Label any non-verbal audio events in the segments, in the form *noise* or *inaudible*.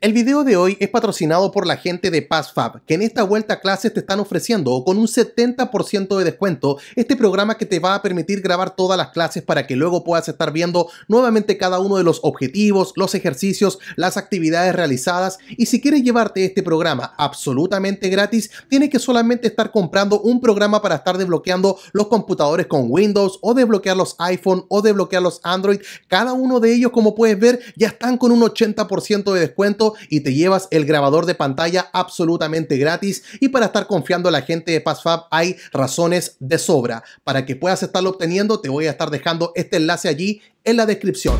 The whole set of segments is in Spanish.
El video de hoy es patrocinado por la gente de PassFab, que en esta vuelta a clases te están ofreciendo con un 70% de descuento este programa que te va a permitir grabar todas las clases para que luego puedas estar viendo nuevamente cada uno de los objetivos, los ejercicios, las actividades realizadas y si quieres llevarte este programa absolutamente gratis, tienes que solamente estar comprando un programa para estar desbloqueando los computadores con Windows o desbloquear los iPhone o desbloquear los Android. Cada uno de ellos, como puedes ver, ya están con un 80% de descuento y te llevas el grabador de pantalla absolutamente gratis y para estar confiando a la gente de PassFab hay razones de sobra. Para que puedas estarlo obteniendo te voy a estar dejando este enlace allí en la descripción.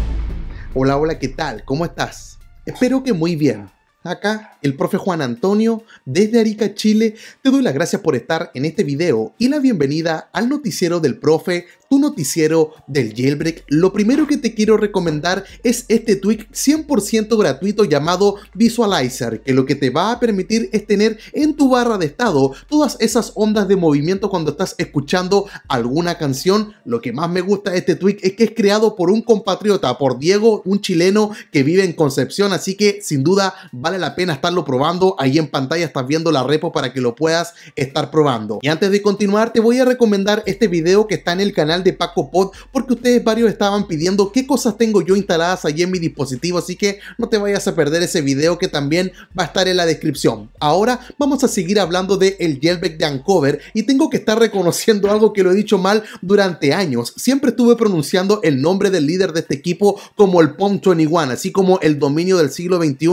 Hola, hola, ¿qué tal? ¿Cómo estás? Espero que muy bien. Acá el profe Juan Antonio, desde Arica, Chile, te doy las gracias por estar en este video y la bienvenida al noticiero del profe, tu noticiero del jailbreak. Lo primero que te quiero recomendar es este tweak 100% gratuito llamado Visualizer, que lo que te va a permitir es tener en tu barra de estado todas esas ondas de movimiento cuando estás escuchando alguna canción. Lo que más me gusta de este tweak es que es creado por un compatriota, por Diego, un chileno que vive en Concepción, así que sin duda vale la pena estarlo probando. Ahí en pantalla estás viendo la repo para que lo puedas estar probando. Y antes de continuar, te voy a recomendar este video que está en el canal de Paco Pod porque ustedes varios estaban pidiendo qué cosas tengo yo instaladas allí en mi dispositivo, así que no te vayas a perder ese video que también va a estar en la descripción. Ahora vamos a seguir hablando de el jailbreak de Uncover y tengo que estar reconociendo *laughs* algo que lo he dicho mal durante años. Siempre estuve pronunciando el nombre del líder de este equipo como el POM21, así como el dominio del siglo XXI,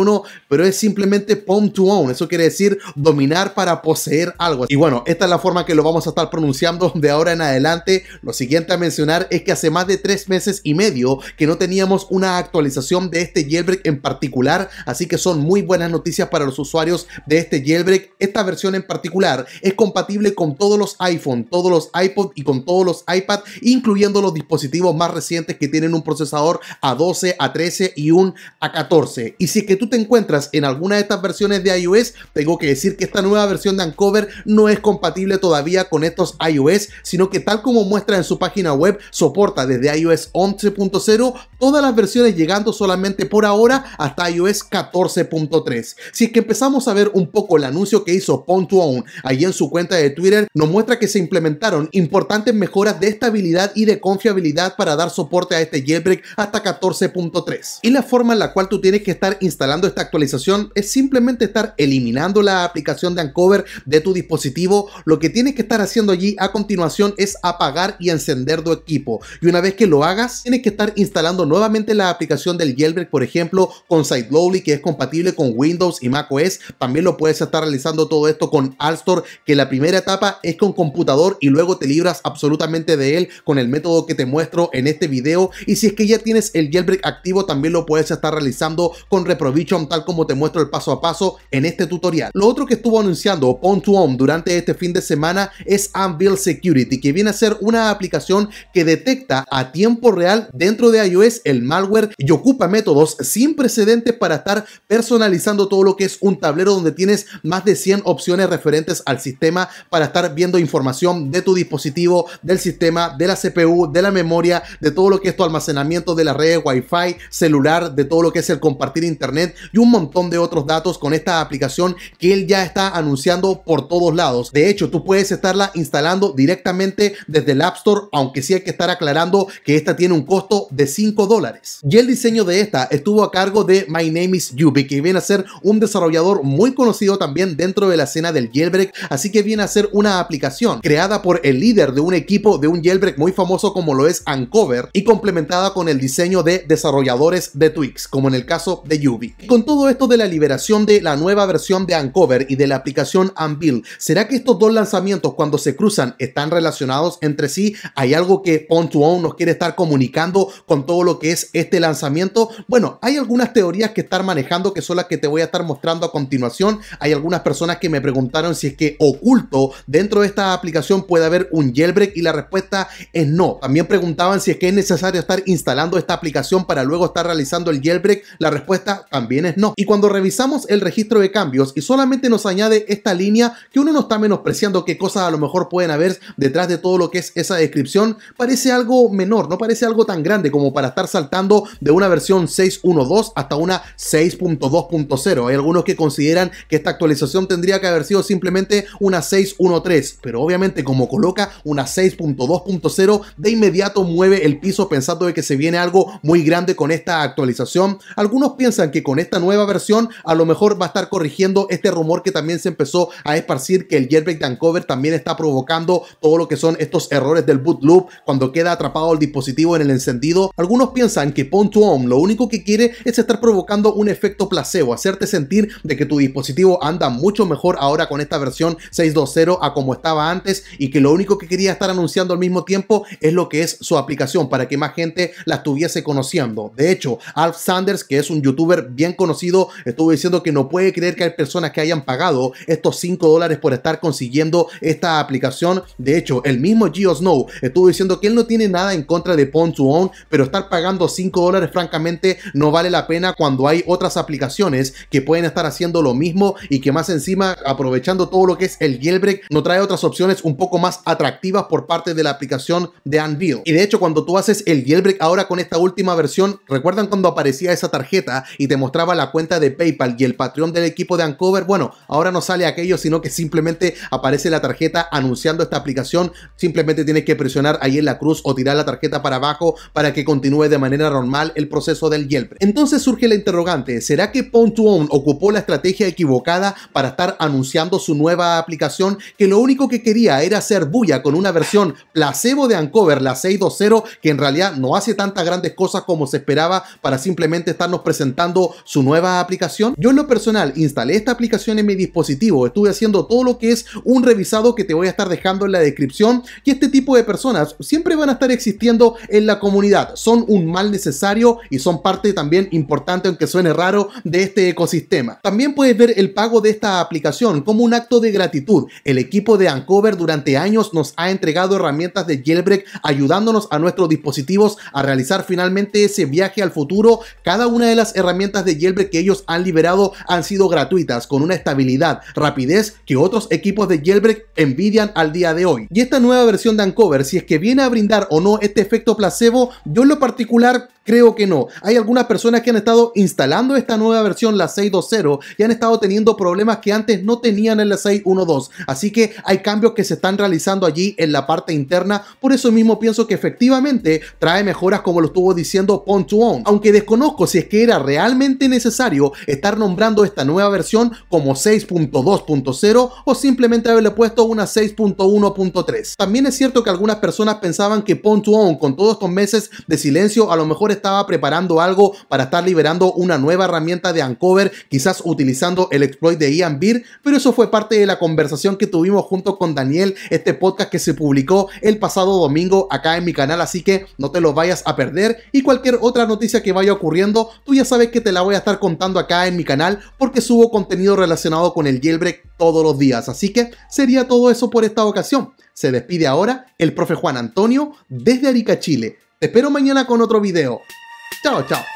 pero es simplemente POM to own. Eso quiere decir dominar para poseer algo. Y bueno, esta es la forma que lo vamos a estar pronunciando de ahora en adelante. Lo siguiente a mencionar es que hace más de tres meses y medio que no teníamos una actualización de este jailbreak en particular. Así que son muy buenas noticias para los usuarios de este jailbreak. Esta versión en particular es compatible con todos los iPhone, todos los iPod y con todos los iPad, incluyendo los dispositivos más recientes que tienen un procesador A12, A13 y un A14. Y si es que tú te encuentras en algunas de estas versiones de iOS. Tengo que decir que esta nueva versión de Uncover no es compatible todavía con estos iOS, sino que tal como muestra en su página web, soporta desde iOS 11.0 todas las versiones llegando solamente por ahora hasta iOS 14.3. Si es que empezamos a ver un poco el anuncio que hizo Pontoon allí ahí en su cuenta de Twitter, nos muestra que se implementaron importantes mejoras de estabilidad y de confiabilidad para dar soporte a este jailbreak hasta 14.3. Y la forma en la cual tú tienes que estar instalando esta actualización es simplemente estar eliminando la aplicación de Uncover de tu dispositivo, lo que tienes que estar haciendo allí a continuación es apagar y encender tu equipo. Y una vez que lo hagas, tienes que estar instalando nuevamente la aplicación del jailbreak, por ejemplo, con SiteLowly, que es compatible con Windows y macOS. También lo puedes estar realizando todo esto con Alstor, que la primera etapa es con computador y luego te libras absolutamente de él con el método que te muestro en este video. Y si es que ya tienes el jailbreak activo, también lo puedes estar realizando con Reprovision, tal como te muestro el paso a paso en este tutorial. Lo otro que estuvo anunciando Pon to Home durante este fin de semana es Anvil Security, que viene a ser una aplicación que detecta a tiempo real dentro de iOS el malware y ocupa métodos sin precedentes para estar personalizando todo lo que es un tablero donde tienes más de 100 opciones referentes al sistema para estar viendo información de tu dispositivo, del sistema, de la CPU, de la memoria, de todo lo que es tu almacenamiento de la red, wifi, celular, de todo lo que es el compartir internet y un montón de otros datos con esta aplicación que él ya está anunciando por todos lados. De hecho, tú puedes estarla instalando directamente desde el App Store, aunque sí hay que estar aclarando que esta tiene un costo de 5 dólares. Y el diseño de esta estuvo a cargo de My Name is Yubi, que viene a ser un desarrollador muy conocido también dentro de la escena del jailbreak, así que viene a ser una aplicación creada por el líder de un equipo de un jailbreak muy famoso como lo es Uncover y complementada con el diseño de desarrolladores de Twix, como en el caso de Yubi. Y con todo esto de la liberación de la nueva versión de Uncover y de la aplicación Unbuild ¿será que estos dos lanzamientos cuando se cruzan están relacionados entre sí? ¿Hay algo que on nos quiere estar comunicando con todo lo que es este lanzamiento? Bueno, hay algunas teorías que estar manejando que son las que te voy a estar mostrando a continuación. Hay algunas personas que me preguntaron si es que oculto dentro de esta aplicación puede haber un jailbreak y la respuesta es no. También preguntaban si es que es necesario estar instalando esta aplicación para luego estar realizando el jailbreak. La respuesta también es no. Y cuando revisamos el registro de cambios y solamente nos añade esta línea que uno no está menospreciando qué cosas a lo mejor pueden haber detrás de todo lo que es esa descripción, parece algo menor, no parece algo tan grande como para estar saltando de una versión 6.1.2 hasta una 6.2.0. Hay algunos que consideran que esta actualización tendría que haber sido simplemente una 6.1.3, pero obviamente como coloca una 6.2.0, de inmediato mueve el piso pensando de que se viene algo muy grande con esta actualización. Algunos piensan que con esta nueva versión a lo mejor va a estar corrigiendo este rumor que también se empezó a esparcir que el jailbreak de también está provocando todo lo que son estos errores del boot loop cuando queda atrapado el dispositivo en el encendido. Algunos piensan que Pwn Home lo único que quiere es estar provocando un efecto placebo, hacerte sentir de que tu dispositivo anda mucho mejor ahora con esta versión 6.2.0 a como estaba antes y que lo único que quería estar anunciando al mismo tiempo es lo que es su aplicación para que más gente la estuviese conociendo. De hecho, Alf Sanders, que es un youtuber bien conocido Estuvo diciendo que no puede creer que hay personas que hayan pagado estos 5 dólares por estar consiguiendo esta aplicación. De hecho, el mismo Geosnow Snow estuvo diciendo que él no tiene nada en contra de Ponto Own, pero estar pagando 5 dólares francamente no vale la pena cuando hay otras aplicaciones que pueden estar haciendo lo mismo y que más encima aprovechando todo lo que es el jailbreak no trae otras opciones un poco más atractivas por parte de la aplicación de Anvil. Y de hecho cuando tú haces el jailbreak ahora con esta última versión, recuerdan cuando aparecía esa tarjeta y te mostraba la cuenta de PayPal y el Patreon del equipo de Ancover. bueno, ahora no sale aquello, sino que simplemente aparece la tarjeta anunciando esta aplicación. Simplemente tienes que presionar ahí en la cruz o tirar la tarjeta para abajo para que continúe de manera normal el proceso del Yelp. Entonces surge la interrogante, ¿será que Pwn Own ocupó la estrategia equivocada para estar anunciando su nueva aplicación que lo único que quería era hacer bulla con una versión placebo de Ancover la 620, que en realidad no hace tantas grandes cosas como se esperaba para simplemente estarnos presentando su nueva aplicación? Yo en lo personal instalé esta aplicación en mi dispositivo, estuve haciendo todo lo que es un revisado que te voy a estar dejando en la descripción y este tipo de personas siempre van a estar existiendo en la comunidad, son un mal necesario y son parte también importante, aunque suene raro, de este ecosistema. También puedes ver el pago de esta aplicación como un acto de gratitud. El equipo de Ancover durante años nos ha entregado herramientas de jailbreak ayudándonos a nuestros dispositivos a realizar finalmente ese viaje al futuro. Cada una de las herramientas de jailbreak que ellos han liberado han sido gratuitas, con una estabilidad, rapidez que otros equipos de Jailbreak envidian al día de hoy. Y esta nueva versión de Uncover, si es que viene a brindar o no este efecto placebo, yo en lo particular Creo que no. Hay algunas personas que han estado instalando esta nueva versión, la 6.2.0, y han estado teniendo problemas que antes no tenían en la 6.1.2. Así que hay cambios que se están realizando allí en la parte interna. Por eso mismo pienso que efectivamente trae mejoras como lo estuvo diciendo pon Aunque desconozco si es que era realmente necesario estar nombrando esta nueva versión como 6.2.0 o simplemente haberle puesto una 6.1.3. También es cierto que algunas personas pensaban que Pontoon, con todos estos meses de silencio a lo mejor estaba preparando algo para estar liberando una nueva herramienta de Uncover, quizás utilizando el exploit de Ian Beer, pero eso fue parte de la conversación que tuvimos junto con Daniel, este podcast que se publicó el pasado domingo acá en mi canal, así que no te lo vayas a perder y cualquier otra noticia que vaya ocurriendo, tú ya sabes que te la voy a estar contando acá en mi canal porque subo contenido relacionado con el jailbreak todos los días. Así que sería todo eso por esta ocasión. Se despide ahora el profe Juan Antonio desde Arica, Chile. Te espero mañana con otro video. Chao, chao.